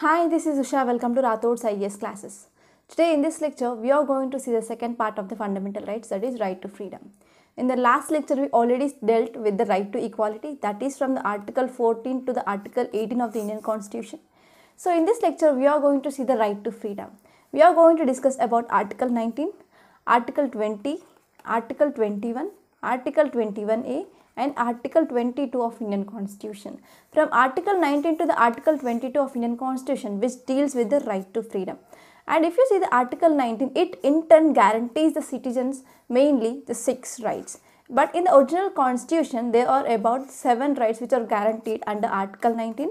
Hi, this is Usha. Welcome to Rathod's IES classes. Today in this lecture, we are going to see the second part of the fundamental rights that is right to freedom. In the last lecture, we already dealt with the right to equality that is from the Article 14 to the Article 18 of the Indian Constitution. So in this lecture, we are going to see the right to freedom. We are going to discuss about Article 19, Article 20, Article 21, Article 21A and Article 22 of Indian Constitution. From Article 19 to the Article 22 of Indian Constitution which deals with the right to freedom. And if you see the Article 19, it in turn guarantees the citizens mainly the six rights. But in the original constitution, there are about seven rights which are guaranteed under Article 19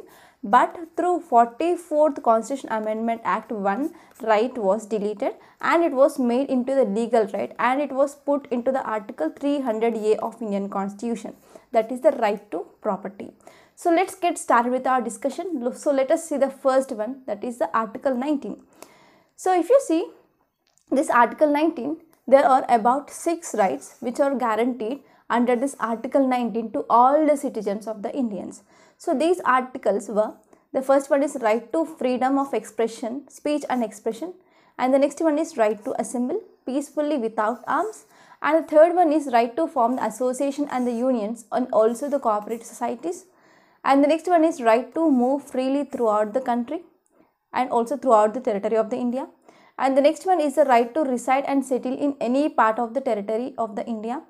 but through 44th Constitution Amendment Act 1 right was deleted and it was made into the legal right and it was put into the Article 300A of Indian Constitution that is the right to property. So let's get started with our discussion. So let us see the first one that is the Article 19. So if you see this Article 19 there are about 6 rights which are guaranteed under this Article 19 to all the citizens of the Indians. So these articles were the first one is right to freedom of expression, speech and expression and the next one is right to assemble peacefully without arms and the third one is right to form the association and the unions and also the cooperative societies and the next one is right to move freely throughout the country and also throughout the territory of the India and the next one is the right to reside and settle in any part of the territory of the India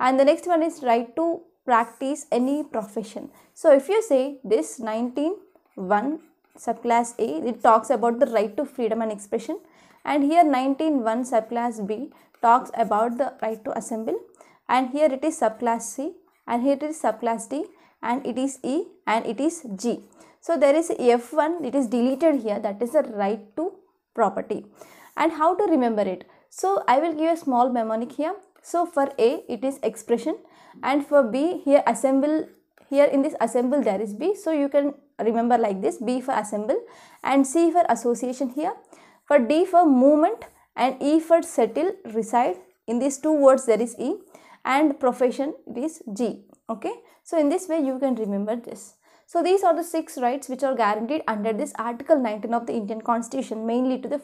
and the next one is right to practice any profession. So if you say this 19.1 subclass A, it talks about the right to freedom and expression and here 19.1 subclass B talks about the right to assemble and here it is subclass C and here it is subclass D and it is E and it is G. So there is F1 it is deleted here that is the right to property and how to remember it. So I will give a small mnemonic here so for A it is expression and for B here assemble here in this assemble there is B. So you can remember like this B for assemble and C for association here. For D for movement and E for settle reside in these two words there is E and profession it is G okay. So in this way you can remember this. So these are the six rights which are guaranteed under this article 19 of the Indian constitution mainly to the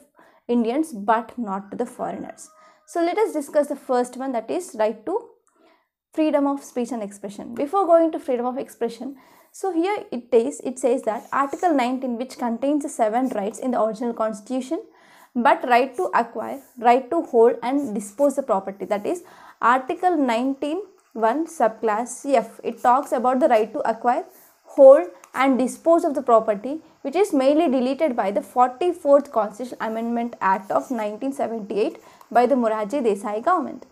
Indians but not to the foreigners. So let us discuss the first one that is right to freedom of speech and expression. Before going to freedom of expression, so here it says, it says that Article 19 which contains the seven rights in the original constitution but right to acquire, right to hold and dispose the property that is Article 19 1 subclass F. It talks about the right to acquire, hold and dispose of the property which is mainly deleted by the 44th Constitutional Amendment Act of 1978 by the Morarji Desai government.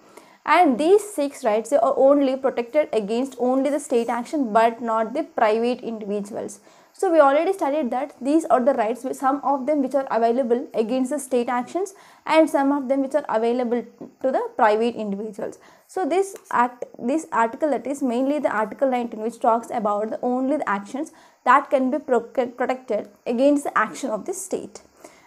And these six rights are only protected against only the state action but not the private individuals. So we already studied that these are the rights, some of them which are available against the state actions and some of them which are available to the private individuals. So this act, this article that is mainly the article 19 which talks about the only the actions that can be pro protected against the action of the state.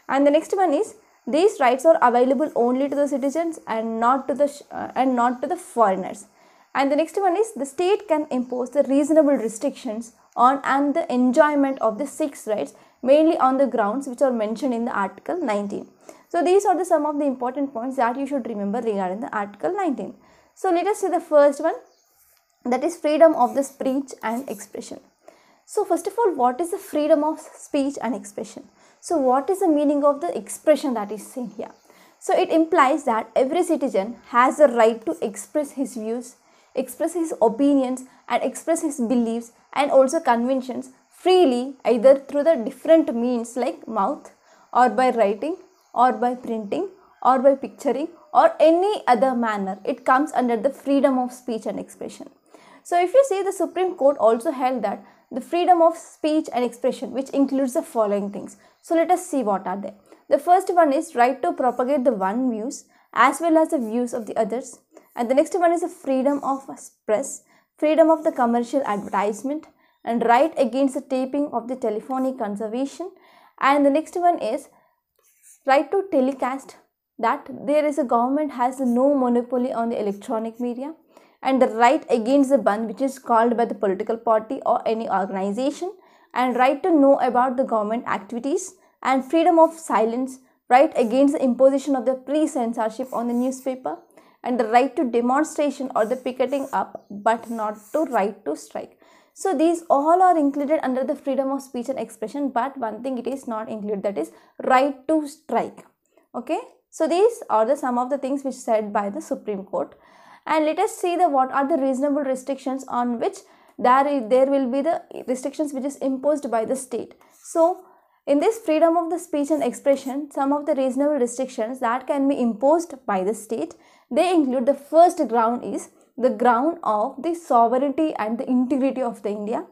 And the next one is these rights are available only to the citizens and not to the uh, and not to the foreigners. And the next one is the state can impose the reasonable restrictions on and the enjoyment of the six rights mainly on the grounds which are mentioned in the article 19 so these are the some of the important points that you should remember regarding the article 19 so let us see the first one that is freedom of the speech and expression so first of all what is the freedom of speech and expression so what is the meaning of the expression that is seen here so it implies that every citizen has a right to express his views express his opinions and express his beliefs and also conventions freely either through the different means like mouth or by writing or by printing or by picturing or any other manner. It comes under the freedom of speech and expression. So if you see the Supreme Court also held that the freedom of speech and expression which includes the following things. So let us see what are they. The first one is right to propagate the one views as well as the views of the others. And the next one is the freedom of press, freedom of the commercial advertisement, and right against the taping of the telephonic conservation. And the next one is right to telecast that there is a government has no monopoly on the electronic media and the right against the ban which is called by the political party or any organization and right to know about the government activities and freedom of silence right against the imposition of the pre-censorship on the newspaper and the right to demonstration or the picketing up but not to right to strike. So these all are included under the freedom of speech and expression but one thing it is not included that is right to strike. Okay. So these are the some of the things which said by the Supreme Court and let us see the what are the reasonable restrictions on which there, there will be the restrictions which is imposed by the state. So in this freedom of the speech and expression, some of the reasonable restrictions that can be imposed by the state, they include the first ground is the ground of the sovereignty and the integrity of the India.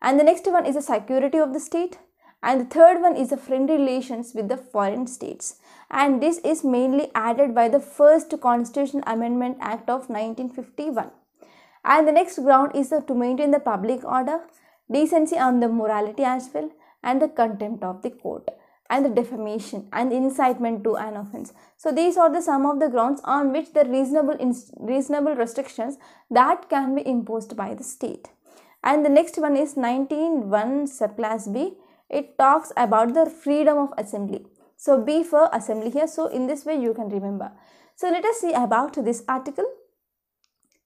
And the next one is the security of the state. And the third one is the friendly relations with the foreign states. And this is mainly added by the first Constitution Amendment Act of 1951. And the next ground is the, to maintain the public order, decency and the morality as well and the contempt of the court and the defamation and incitement to an offense. So these are the some of the grounds on which the reasonable reasonable restrictions that can be imposed by the state. And the next one is 191 subclass B. It talks about the freedom of assembly. So B for assembly here. So in this way you can remember. So let us see about this article.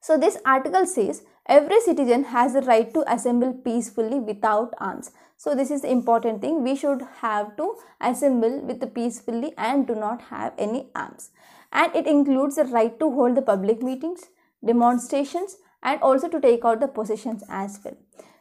So this article says every citizen has a right to assemble peacefully without arms so this is the important thing we should have to assemble with peacefully and do not have any arms and it includes the right to hold the public meetings demonstrations and also to take out the positions as well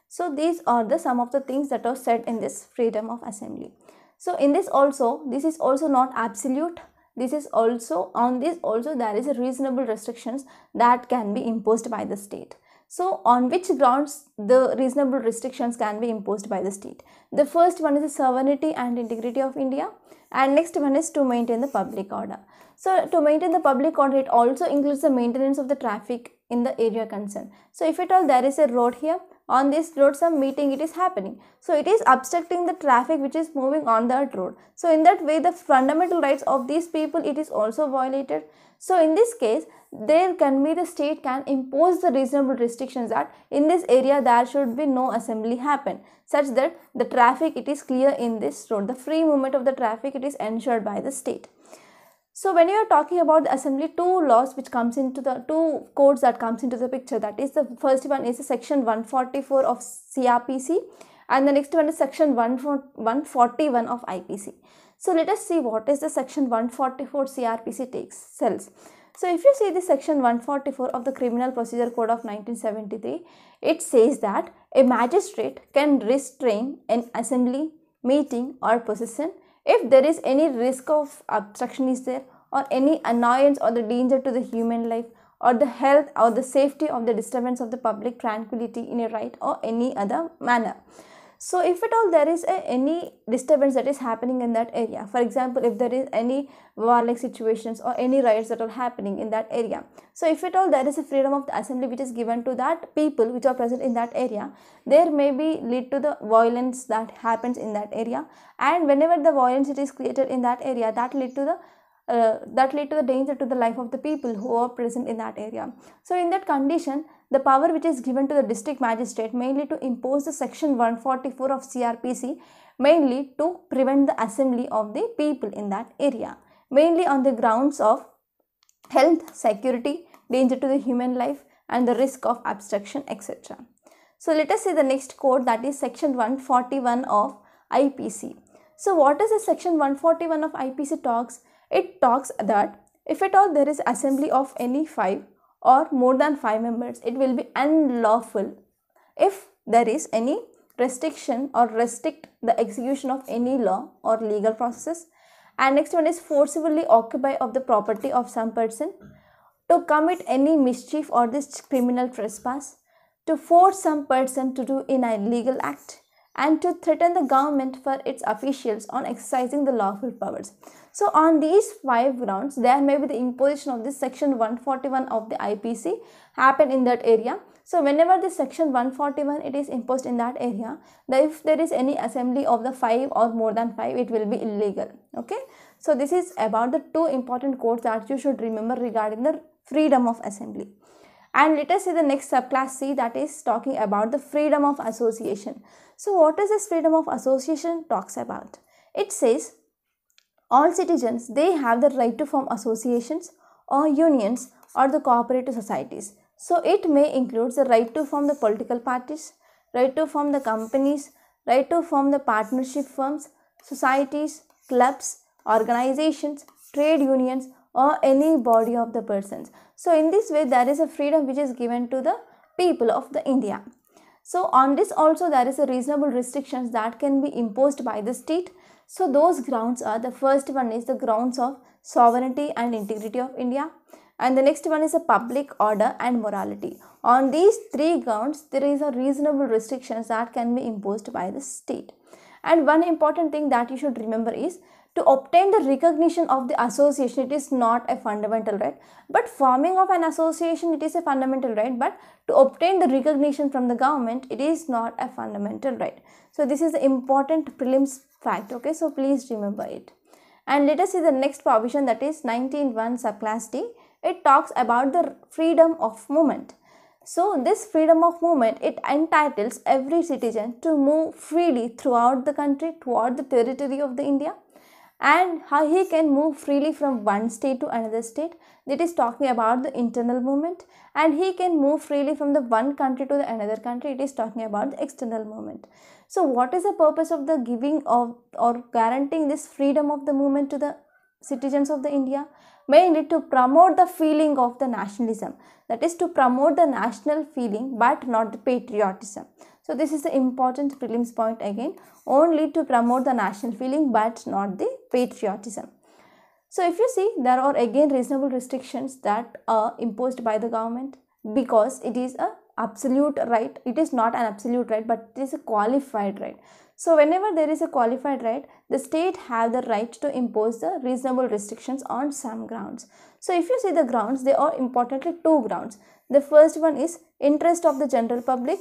so these are the some of the things that are said in this freedom of assembly so in this also this is also not absolute this is also on this also there is a reasonable restrictions that can be imposed by the state so on which grounds the reasonable restrictions can be imposed by the state? The first one is the sovereignty and integrity of India and next one is to maintain the public order. So to maintain the public order it also includes the maintenance of the traffic in the area concerned. So if at all there is a road here on this road, some meeting it is happening so it is obstructing the traffic which is moving on that road so in that way the fundamental rights of these people it is also violated so in this case there can be the state can impose the reasonable restrictions that in this area there should be no assembly happen such that the traffic it is clear in this road the free movement of the traffic it is ensured by the state so when you are talking about the assembly, two laws which comes into the two codes that comes into the picture. That is the first one is the section 144 of CRPC and the next one is section 141 of IPC. So let us see what is the section 144 CRPC takes cells. So if you see the section 144 of the Criminal Procedure Code of 1973, it says that a magistrate can restrain an assembly, meeting or possession if there is any risk of obstruction is there or any annoyance or the danger to the human life or the health or the safety of the disturbance of the public tranquility in a right or any other manner. So if at all there is a, any disturbance that is happening in that area, for example, if there is any warlike situations or any riots that are happening in that area. So if at all there is a freedom of the assembly which is given to that people which are present in that area, there may be lead to the violence that happens in that area. And whenever the violence it is created in that area, that lead to the uh, that lead to the danger to the life of the people who are present in that area. So in that condition, the power which is given to the district magistrate mainly to impose the section 144 of CRPC mainly to prevent the assembly of the people in that area mainly on the grounds of health, security, danger to the human life and the risk of abstraction etc. So let us see the next code that is section 141 of IPC. So what is the section 141 of IPC talks? It talks that if at all there is assembly of any five or more than five members, it will be unlawful if there is any restriction or restrict the execution of any law or legal processes. And next one is forcibly occupy of the property of some person to commit any mischief or this criminal trespass, to force some person to do an illegal act, and to threaten the government for its officials on exercising the lawful powers. So on these five grounds, there may be the imposition of this section 141 of the IPC happen in that area. So whenever the section 141 it is imposed in that area, if there is any assembly of the 5 or more than 5, it will be illegal. Okay. So this is about the two important quotes that you should remember regarding the freedom of assembly. And let us see the next subclass C that is talking about the freedom of association. So what is this freedom of association talks about? It says all citizens, they have the right to form associations or unions or the cooperative societies. So it may include the right to form the political parties, right to form the companies, right to form the partnership firms, societies, clubs, organizations, trade unions or any body of the persons. So in this way there is a freedom which is given to the people of the India. So on this also there is a reasonable restrictions that can be imposed by the state. So those grounds are the first one is the grounds of sovereignty and integrity of India and the next one is a public order and morality. On these three grounds there is a reasonable restrictions that can be imposed by the state. And one important thing that you should remember is to obtain the recognition of the association it is not a fundamental right but forming of an association it is a fundamental right but to obtain the recognition from the government it is not a fundamental right so this is the important prelims fact okay so please remember it and let us see the next provision that is 191 subclass d it talks about the freedom of movement so this freedom of movement, it entitles every citizen to move freely throughout the country toward the territory of the India and how he can move freely from one state to another state that is talking about the internal movement and he can move freely from the one country to the another country it is talking about the external movement so what is the purpose of the giving of or guaranteeing this freedom of the movement to the citizens of the india mainly to promote the feeling of the nationalism that is to promote the national feeling but not the patriotism so this is the important prelims point again only to promote the national feeling but not the patriotism. So if you see there are again reasonable restrictions that are imposed by the government because it is a absolute right it is not an absolute right but it is a qualified right so whenever there is a qualified right the state have the right to impose the reasonable restrictions on some grounds so if you see the grounds they are importantly two grounds the first one is interest of the general public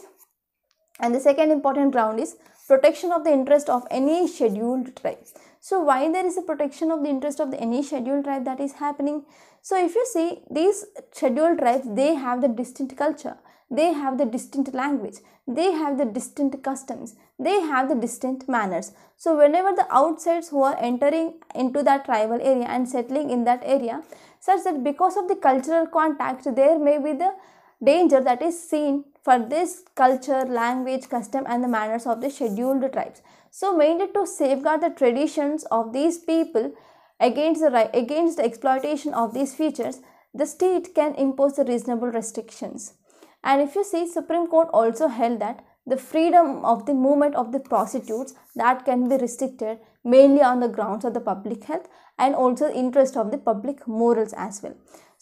and the second important ground is protection of the interest of any scheduled tribe. So why there is a protection of the interest of the any scheduled tribe that is happening? So if you see these scheduled tribes, they have the distinct culture, they have the distinct language, they have the distinct customs, they have the distinct manners. So whenever the outsiders who are entering into that tribal area and settling in that area, such that because of the cultural contact, there may be the danger that is seen for this culture, language, custom and the manners of the scheduled tribes. So mainly to safeguard the traditions of these people against the, against the exploitation of these features, the state can impose the reasonable restrictions. And if you see, Supreme Court also held that the freedom of the movement of the prostitutes that can be restricted mainly on the grounds of the public health and also interest of the public morals as well.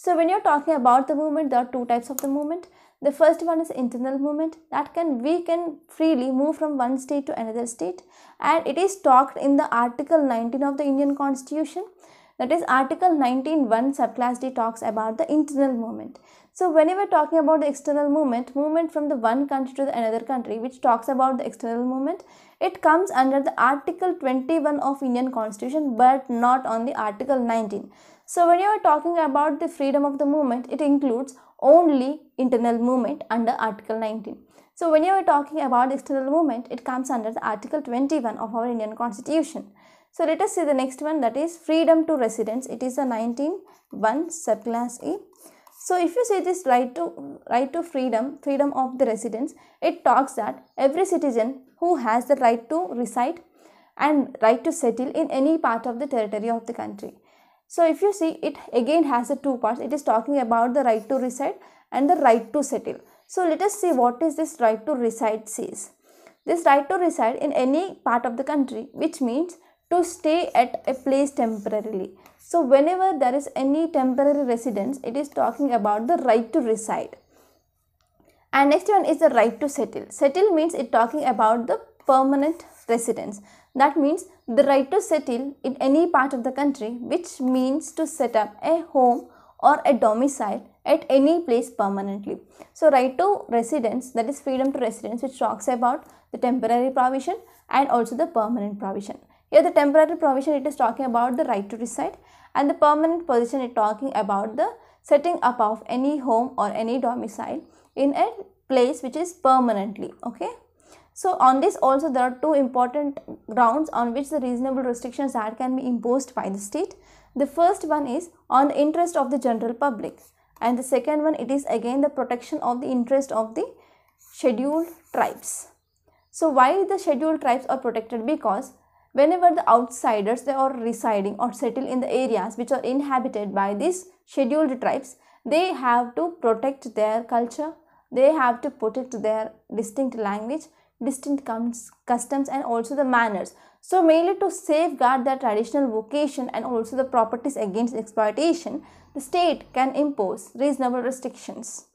So when you're talking about the movement, there are two types of the movement. The first one is internal movement that can we can freely move from one state to another state and it is talked in the article 19 of the Indian constitution that is article 19.1 subclass D talks about the internal movement. So whenever talking about the external movement, movement from the one country to the another country which talks about the external movement, it comes under the article 21 of Indian constitution but not on the article 19. So when you are talking about the freedom of the movement, it includes only internal movement under Article 19. So when you are talking about external movement, it comes under the Article 21 of our Indian Constitution. So let us see the next one that is freedom to residence. It is the 19.1 subclass E. So if you see this right to right to freedom, freedom of the residence, it talks that every citizen who has the right to reside and right to settle in any part of the territory of the country so if you see it again has a two parts. It is talking about the right to reside and the right to settle. So let us see what is this right to reside says. This right to reside in any part of the country which means to stay at a place temporarily. So whenever there is any temporary residence it is talking about the right to reside. And next one is the right to settle. Settle means it talking about the permanent residence. That means the right to settle in any part of the country, which means to set up a home or a domicile at any place permanently. So, right to residence, that is freedom to residence, which talks about the temporary provision and also the permanent provision. Here, the temporary provision it is talking about the right to reside, and the permanent provision it talking about the setting up of any home or any domicile in a place which is permanently. Okay. So on this also there are two important grounds on which the reasonable restrictions that can be imposed by the state. The first one is on the interest of the general public and the second one it is again the protection of the interest of the scheduled tribes. So why the scheduled tribes are protected because whenever the outsiders they are residing or settle in the areas which are inhabited by these scheduled tribes they have to protect their culture they have to protect their distinct language distant customs and also the manners. So mainly to safeguard their traditional vocation and also the properties against exploitation, the state can impose reasonable restrictions.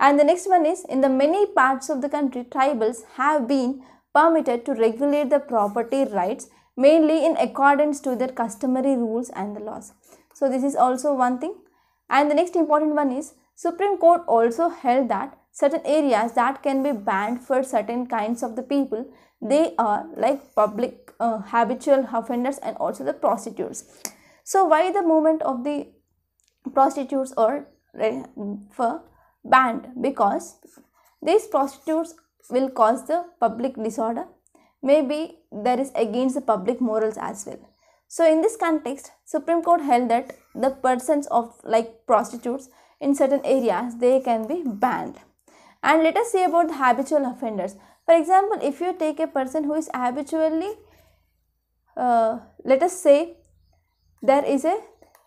And the next one is in the many parts of the country, tribals have been permitted to regulate their property rights mainly in accordance to their customary rules and the laws. So this is also one thing. And the next important one is Supreme Court also held that certain areas that can be banned for certain kinds of the people they are like public uh, habitual offenders and also the prostitutes so why the movement of the prostitutes are for banned because these prostitutes will cause the public disorder maybe there is against the public morals as well so in this context supreme court held that the persons of like prostitutes in certain areas they can be banned and let us say about the habitual offenders. For example, if you take a person who is habitually, uh, let us say there is a,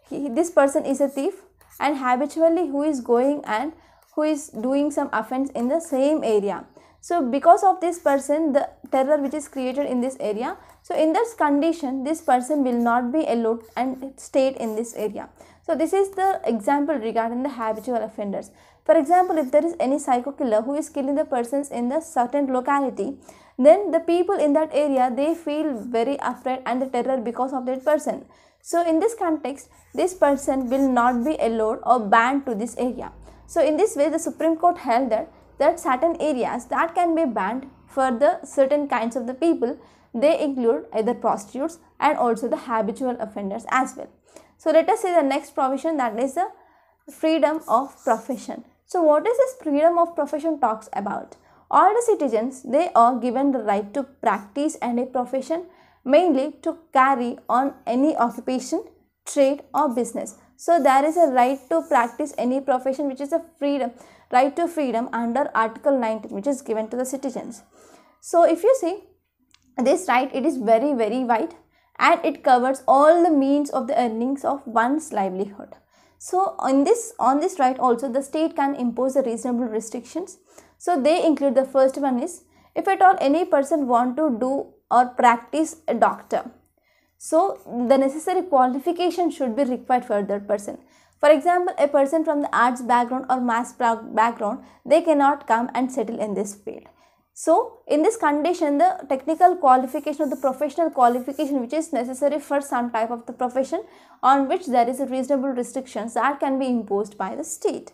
he, this person is a thief and habitually who is going and who is doing some offense in the same area so because of this person the terror which is created in this area so in this condition this person will not be allowed and stayed in this area so this is the example regarding the habitual offenders for example if there is any psycho killer who is killing the persons in the certain locality then the people in that area they feel very afraid and the terror because of that person so in this context this person will not be allowed or banned to this area so in this way the supreme court held that that certain areas that can be banned for the certain kinds of the people. They include either prostitutes and also the habitual offenders as well. So let us see the next provision that is the freedom of profession. So what is this freedom of profession talks about? All the citizens, they are given the right to practice any profession, mainly to carry on any occupation, trade or business. So there is a right to practice any profession which is a freedom right to freedom under Article 19 which is given to the citizens. So if you see this right it is very very wide and it covers all the means of the earnings of one's livelihood. So on this on this right also the state can impose the reasonable restrictions. So they include the first one is if at all any person want to do or practice a doctor. So the necessary qualification should be required for that person. For example, a person from the arts background or maths background, they cannot come and settle in this field. So, in this condition, the technical qualification or the professional qualification which is necessary for some type of the profession on which there is a reasonable restrictions that can be imposed by the state.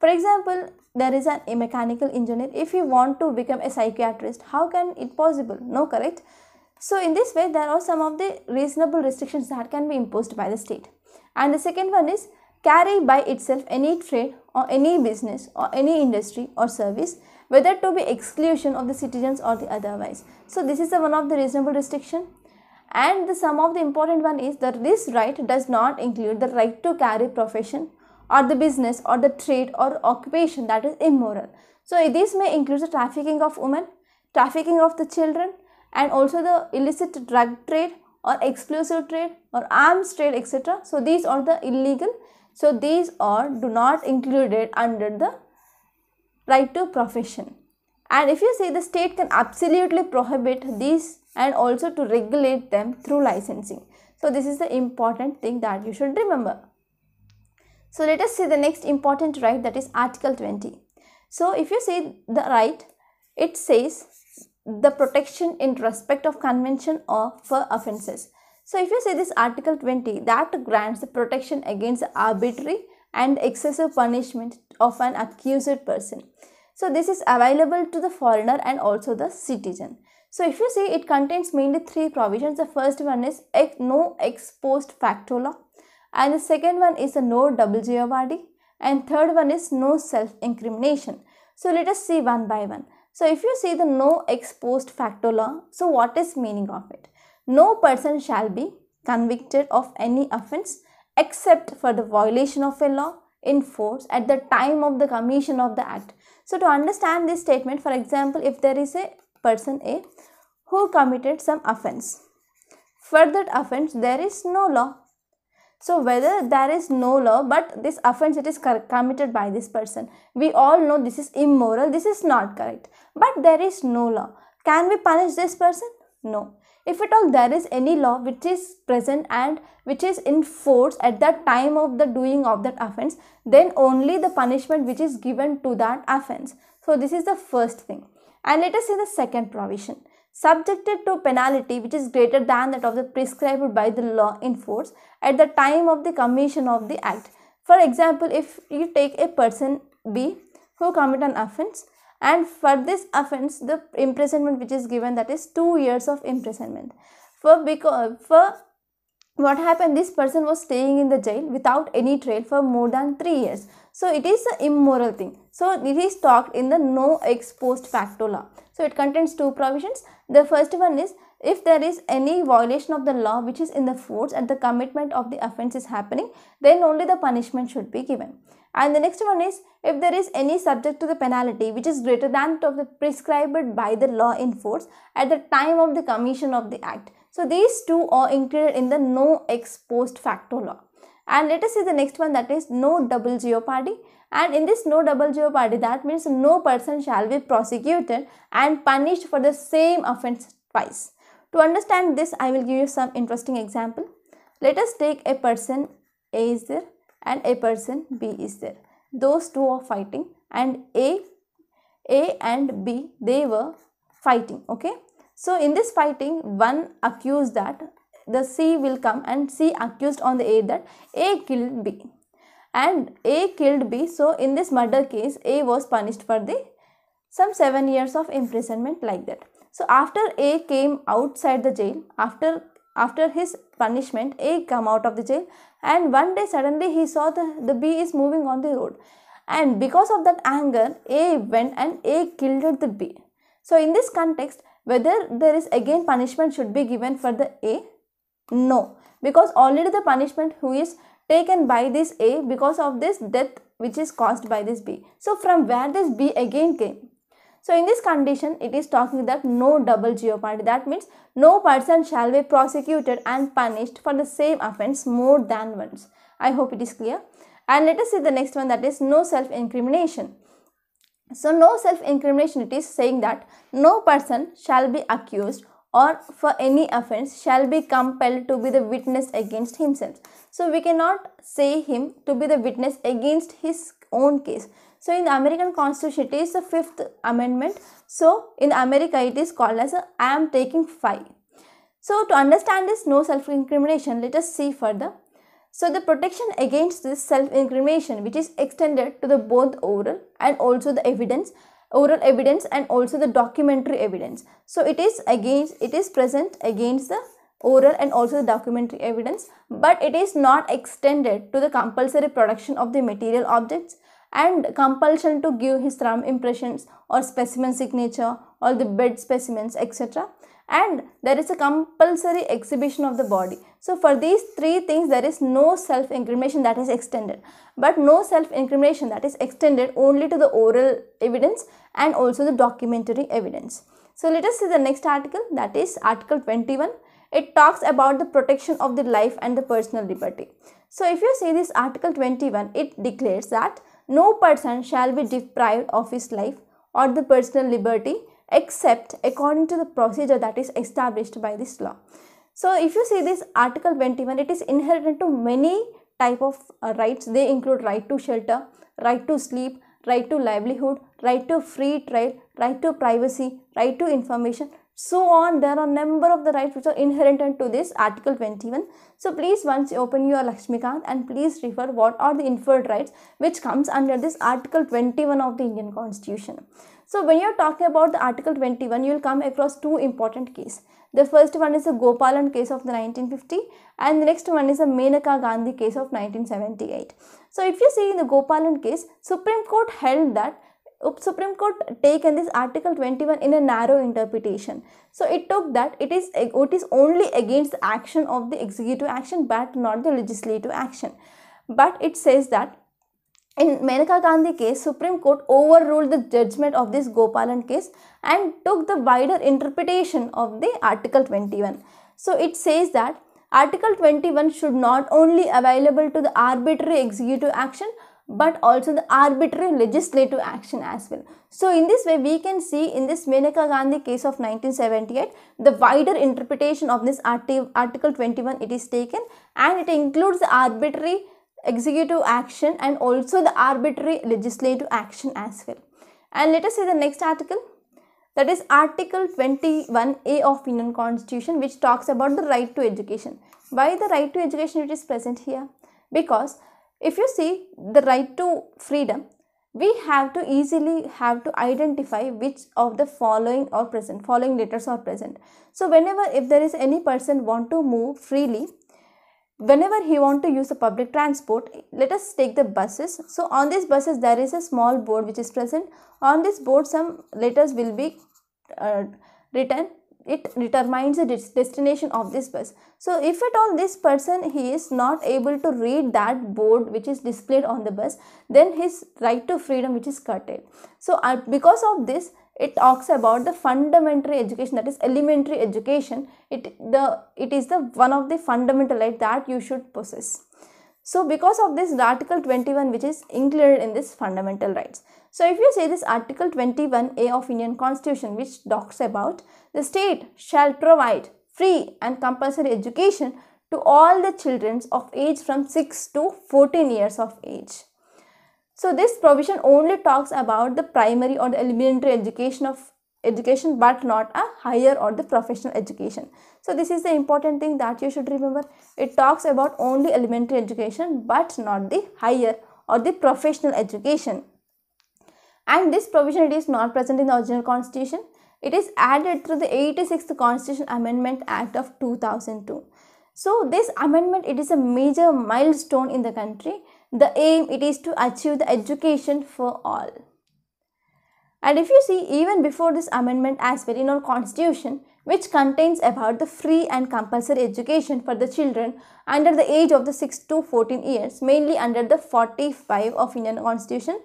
For example, there is an, a mechanical engineer. If you want to become a psychiatrist, how can it possible? No, correct? So, in this way, there are some of the reasonable restrictions that can be imposed by the state. And the second one is Carry by itself any trade or any business or any industry or service whether to be exclusion of the citizens or the otherwise. So this is one of the reasonable restriction and the sum of the important one is that this right does not include the right to carry profession or the business or the trade or occupation that is immoral. So this may include the trafficking of women, trafficking of the children and also the illicit drug trade or exclusive trade or arms trade etc. So these are the illegal so these are do not included under the right to profession. And if you see the state can absolutely prohibit these and also to regulate them through licensing. So this is the important thing that you should remember. So let us see the next important right that is article 20. So if you see the right, it says the protection in respect of convention or for offences. So if you say this Article 20 that grants the protection against arbitrary and excessive punishment of an accused person. So this is available to the foreigner and also the citizen. So if you see it contains mainly three provisions. The first one is no ex post facto law and the second one is no double jeopardy and third one is no self incrimination. So let us see one by one. So if you see the no ex post facto law, so what is meaning of it? No person shall be convicted of any offence except for the violation of a law in force at the time of the commission of the act. So, to understand this statement, for example, if there is a person A who committed some offence, for that offence there is no law. So, whether there is no law but this offence it is committed by this person, we all know this is immoral, this is not correct, but there is no law. Can we punish this person? No if at all there is any law which is present and which is in force at the time of the doing of that offense then only the punishment which is given to that offense so this is the first thing and let us see the second provision subjected to penalty which is greater than that of the prescribed by the law in force at the time of the commission of the act for example if you take a person b who commit an offense and for this offense the imprisonment which is given that is 2 years of imprisonment for because for what happened this person was staying in the jail without any trial for more than 3 years so it is an immoral thing so it is talked in the no exposed facto law so it contains two provisions the first one is if there is any violation of the law which is in the force at the commitment of the offense is happening, then only the punishment should be given. And the next one is if there is any subject to the penalty which is greater than of the prescribed by the law in force at the time of the commission of the act. So these two are included in the no ex post facto law. And let us see the next one that is no double jeopardy. And in this no double jeopardy, that means no person shall be prosecuted and punished for the same offense twice. To understand this, I will give you some interesting example. Let us take a person A is there and a person B is there. Those two are fighting and A, A and B, they were fighting, okay. So, in this fighting, one accused that the C will come and C accused on the A that A killed B and A killed B. So, in this murder case, A was punished for the some 7 years of imprisonment like that. So after A came outside the jail, after after his punishment, A come out of the jail and one day suddenly he saw the, the B is moving on the road. And because of that anger, A went and A killed the B. So in this context, whether there is again punishment should be given for the A? No, because already the punishment who is taken by this A because of this death which is caused by this B. So from where this B again came? So in this condition, it is talking that no double jeopardy. That means no person shall be prosecuted and punished for the same offense more than once. I hope it is clear. And let us see the next one that is no self-incrimination. So no self-incrimination, it is saying that no person shall be accused or for any offense shall be compelled to be the witness against himself. So we cannot say him to be the witness against his own case. So in the American Constitution, it is the Fifth Amendment. So in America, it is called as a, I am taking five. So to understand this no self-incrimination, let us see further. So the protection against this self-incrimination which is extended to the both oral and also the evidence, oral evidence and also the documentary evidence. So it is against, it is present against the oral and also the documentary evidence but it is not extended to the compulsory production of the material objects and compulsion to give his thumb impressions or specimen signature or the bed specimens etc and there is a compulsory exhibition of the body. So for these three things there is no self-incrimination that is extended but no self-incrimination that is extended only to the oral evidence and also the documentary evidence. So let us see the next article that is article 21. It talks about the protection of the life and the personal liberty. So if you see this article 21 it declares that no person shall be deprived of his life or the personal liberty except according to the procedure that is established by this law. So if you see this article 21, it is inherent to many type of uh, rights. They include right to shelter, right to sleep, right to livelihood, right to free trial, right to privacy, right to information, so on there are number of the rights which are inherent to this article 21 so please once you open your lakshmikant and please refer what are the inferred rights which comes under this article 21 of the indian constitution so when you're talking about the article 21 you'll come across two important cases the first one is the Gopalan case of the 1950 and the next one is the Menaka Gandhi case of 1978. So if you see in the Gopalan case, Supreme Court held that Supreme Court taken this Article 21 in a narrow interpretation. So it took that it is it is only against the action of the executive action but not the legislative action. But it says that in Menaka Gandhi case, Supreme Court overruled the judgment of this Gopalan case and took the wider interpretation of the Article 21. So it says that Article 21 should not only available to the arbitrary executive action but also the arbitrary legislative action as well. So in this way we can see in this Meneka Gandhi case of 1978 the wider interpretation of this article 21 it is taken and it includes the arbitrary executive action and also the arbitrary legislative action as well. And let us see the next article that is article 21a of Indian constitution which talks about the right to education. Why the right to education it is present here? Because if you see the right to freedom, we have to easily have to identify which of the following or present, following letters are present. So whenever if there is any person want to move freely, whenever he want to use a public transport let us take the buses so on these buses there is a small board which is present on this board some letters will be uh, written it determines the destination of this bus. So if at all this person he is not able to read that board which is displayed on the bus, then his right to freedom which is curtailed. So uh, because of this, it talks about the fundamental education that is elementary education. It the it is the one of the fundamental right that you should possess. So because of this article 21 which is included in this fundamental rights. So if you say this article 21a of Indian constitution which talks about the state shall provide free and compulsory education to all the children of age from 6 to 14 years of age. So this provision only talks about the primary or the elementary education of education but not a higher or the professional education so this is the important thing that you should remember it talks about only elementary education but not the higher or the professional education and this provision it is not present in the original constitution it is added through the 86th constitution amendment act of 2002 so this amendment it is a major milestone in the country the aim it is to achieve the education for all and if you see even before this amendment as well in our constitution which contains about the free and compulsory education for the children under the age of the 6 to 14 years mainly under the 45 of Indian constitution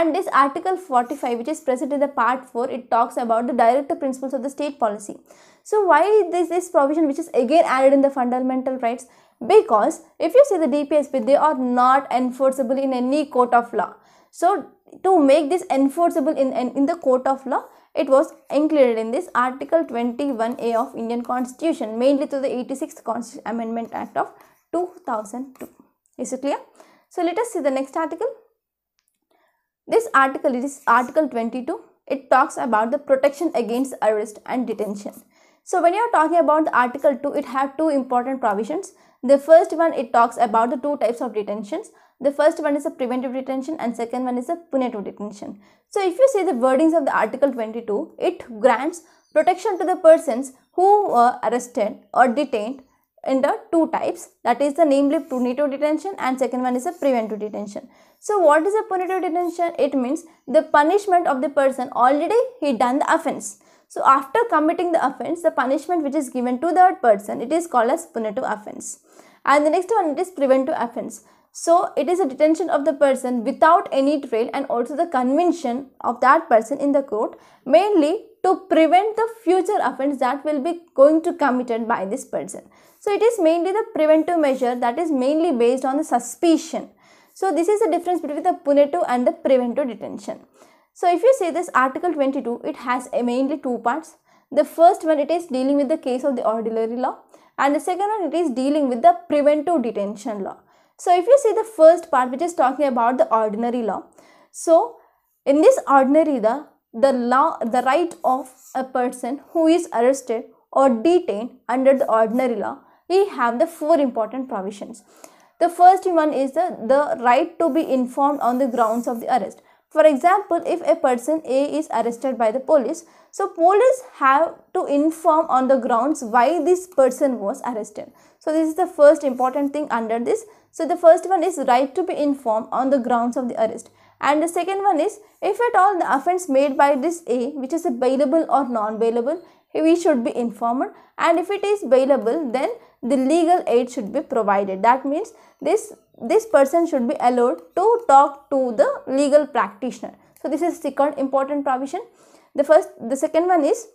and this article 45 which is present in the part 4 it talks about the direct principles of the state policy so why this this provision which is again added in the fundamental rights because if you see the dpsp they are not enforceable in any court of law so to make this enforceable in, in the court of law, it was included in this Article 21A of Indian Constitution, mainly through the 86th Constitution Amendment Act of 2002. Is it clear? So, let us see the next article. This article is Article 22. It talks about the protection against arrest and detention. So, when you are talking about the Article 2, it has two important provisions. The first one, it talks about the two types of detentions the first one is a preventive detention and second one is a punitive detention. So if you see the wordings of the article 22, it grants protection to the persons who were arrested or detained in the two types that is the namely punitive detention and second one is a preventive detention. So what is a punitive detention? It means the punishment of the person already he done the offense. So after committing the offense, the punishment which is given to that person, it is called as punitive offense. And the next one it is preventive offense. So it is a detention of the person without any trial and also the conviction of that person in the court mainly to prevent the future offense that will be going to committed by this person. So it is mainly the preventive measure that is mainly based on the suspicion. So this is the difference between the punitive and the preventive detention. So if you see this article 22 it has mainly two parts. The first one it is dealing with the case of the ordinary law and the second one it is dealing with the preventive detention law. So if you see the first part which is talking about the ordinary law. So in this ordinary law, the law, the right of a person who is arrested or detained under the ordinary law, we have the four important provisions. The first one is the, the right to be informed on the grounds of the arrest. For example, if a person A is arrested by the police, so police have to inform on the grounds why this person was arrested. So this is the first important thing under this so the first one is right to be informed on the grounds of the arrest. And the second one is if at all the offence made by this A which is bailable or non-bailable we should be informed and if it is bailable then the legal aid should be provided. That means this, this person should be allowed to talk to the legal practitioner. So this is second important provision. The first, the second one is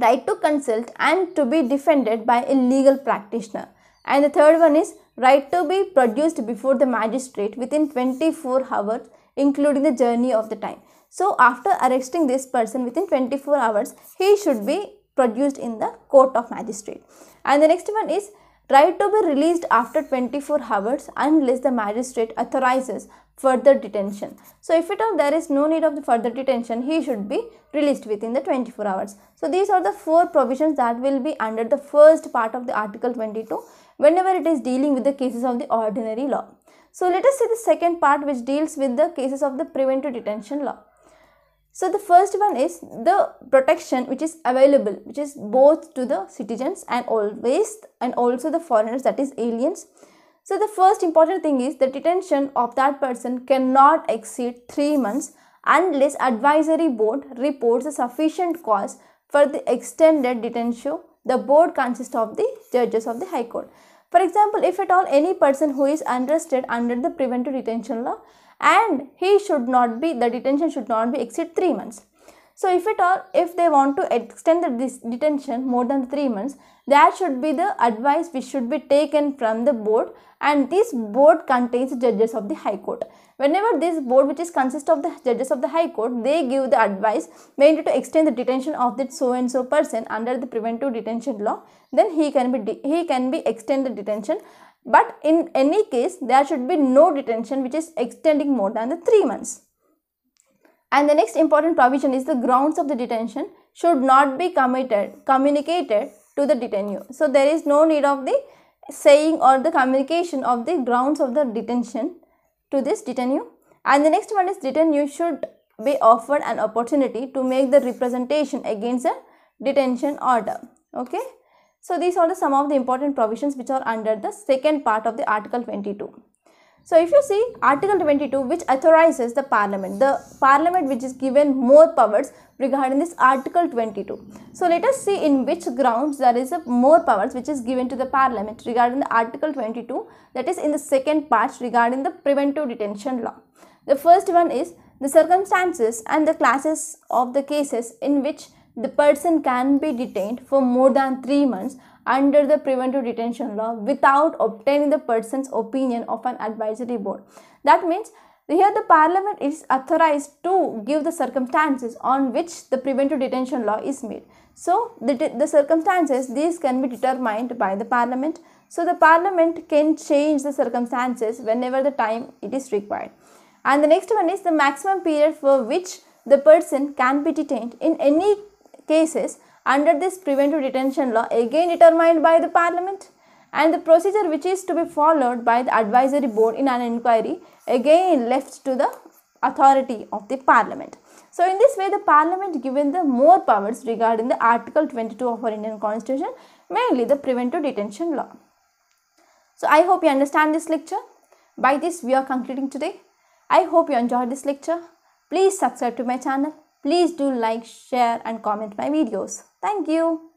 right to consult and to be defended by a legal practitioner. And the third one is right to be produced before the magistrate within 24 hours including the journey of the time. So after arresting this person within 24 hours, he should be produced in the court of magistrate. And the next one is right to be released after 24 hours unless the magistrate authorizes further detention. So if at all there is no need of the further detention, he should be released within the 24 hours. So these are the four provisions that will be under the first part of the article 22 whenever it is dealing with the cases of the ordinary law. So let us see the second part which deals with the cases of the preventive detention law. So the first one is the protection which is available, which is both to the citizens and always and also the foreigners that is aliens. So the first important thing is the detention of that person cannot exceed 3 months unless advisory board reports a sufficient cause for the extended detention. The board consists of the judges of the High Court. For example, if at all any person who is arrested under the preventive detention law and he should not be, the detention should not be exceed 3 months. So if at all, if they want to extend the detention more than 3 months, that should be the advice which should be taken from the board and this board contains judges of the High Court. Whenever this board which is consist of the judges of the High Court, they give the advice mainly to extend the detention of that so and so person under the preventive detention law, then he can be, he can be extended detention but in any case, there should be no detention which is extending more than the 3 months. And the next important provision is the grounds of the detention should not be committed, communicated to the detainee. So, there is no need of the saying or the communication of the grounds of the detention to this detainee. And the next one is detainee should be offered an opportunity to make the representation against the detention order. Okay. So these are the some of the important provisions which are under the second part of the Article 22. So if you see Article 22 which authorizes the parliament, the parliament which is given more powers regarding this Article 22. So let us see in which grounds there is a more powers which is given to the parliament regarding the Article 22 that is in the second part regarding the preventive detention law. The first one is the circumstances and the classes of the cases in which the person can be detained for more than 3 months under the preventive detention law without obtaining the person's opinion of an advisory board. That means here the parliament is authorized to give the circumstances on which the preventive detention law is made. So the, the circumstances these can be determined by the parliament. So the parliament can change the circumstances whenever the time it is required. And the next one is the maximum period for which the person can be detained in any cases under this preventive detention law again determined by the parliament and the procedure which is to be followed by the advisory board in an inquiry again left to the authority of the parliament. So in this way the parliament given the more powers regarding the article 22 of our Indian constitution mainly the preventive detention law. So I hope you understand this lecture. By this we are concluding today. I hope you enjoyed this lecture. Please subscribe to my channel. Please do like, share and comment my videos. Thank you.